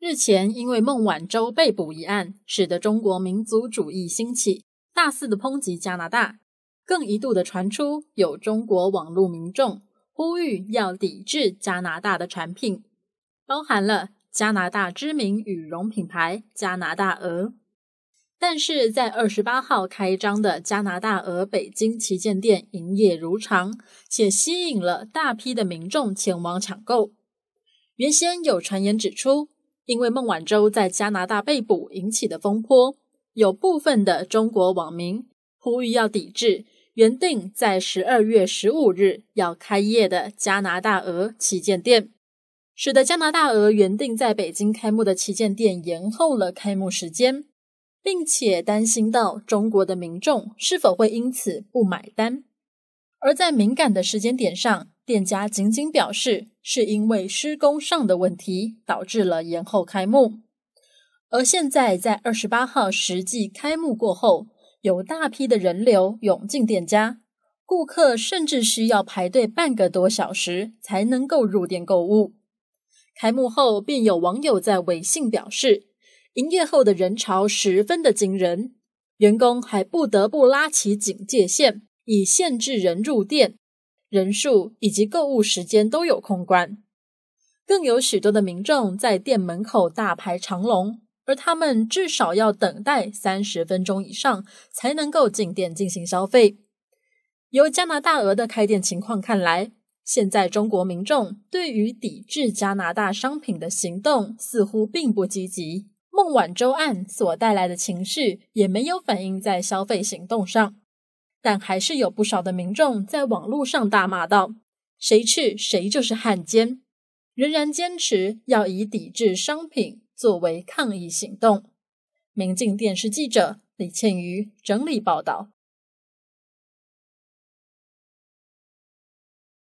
日前，因为孟晚舟被捕一案，使得中国民族主义兴起，大肆的抨击加拿大，更一度的传出有中国网络民众呼吁要抵制加拿大的产品，包含了加拿大知名羽绒品牌加拿大鹅。但是在二十八号开张的加拿大鹅北京旗舰店营业如常，且吸引了大批的民众前往抢购。原先有传言指出。因为孟晚舟在加拿大被捕引起的风波，有部分的中国网民呼吁要抵制原定在十二月十五日要开业的加拿大鹅旗舰店，使得加拿大鹅原定在北京开幕的旗舰店延后了开幕时间，并且担心到中国的民众是否会因此不买单。而在敏感的时间点上，店家仅仅表示。是因为施工上的问题导致了延后开幕，而现在在二十八号实际开幕过后，有大批的人流涌进店家，顾客甚至需要排队半个多小时才能够入店购物。开幕后便有网友在微信表示，营业后的人潮十分的惊人，员工还不得不拉起警戒线以限制人入店。人数以及购物时间都有空关，更有许多的民众在店门口大排长龙，而他们至少要等待三十分钟以上才能够进店进行消费。由加拿大鹅的开店情况看来，现在中国民众对于抵制加拿大商品的行动似乎并不积极，孟晚舟案所带来的情绪也没有反映在消费行动上。但还是有不少的民众在网络上大骂道：“谁去谁就是汉奸”，仍然坚持要以抵制商品作为抗议行动。民进电视记者李倩瑜整理报道。